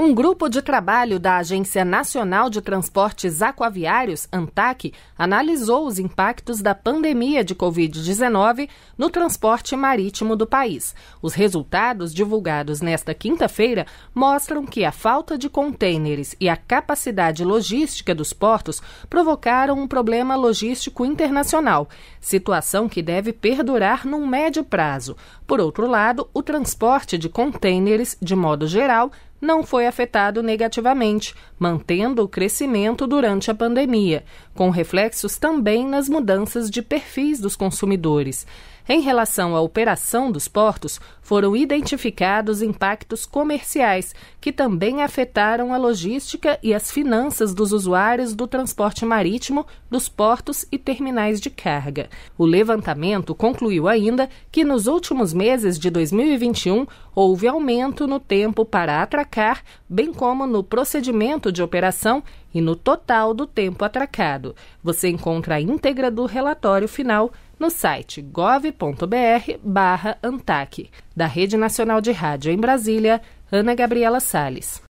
Um grupo de trabalho da Agência Nacional de Transportes Aquaviários, ANTAC, analisou os impactos da pandemia de Covid-19 no transporte marítimo do país. Os resultados divulgados nesta quinta-feira mostram que a falta de contêineres e a capacidade logística dos portos provocaram um problema logístico internacional, situação que deve perdurar num médio prazo. Por outro lado, o transporte de contêineres, de modo geral, não foi afetado negativamente, mantendo o crescimento durante a pandemia, com reflexos também nas mudanças de perfis dos consumidores. Em relação à operação dos portos, foram identificados impactos comerciais, que também afetaram a logística e as finanças dos usuários do transporte marítimo, dos portos e terminais de carga. O levantamento concluiu ainda que nos últimos meses de 2021 houve aumento no tempo para atracar, bem como no procedimento de operação e no total do tempo atracado. Você encontra a íntegra do relatório final no site gov.br/antac. Da Rede Nacional de Rádio em Brasília, Ana Gabriela Sales.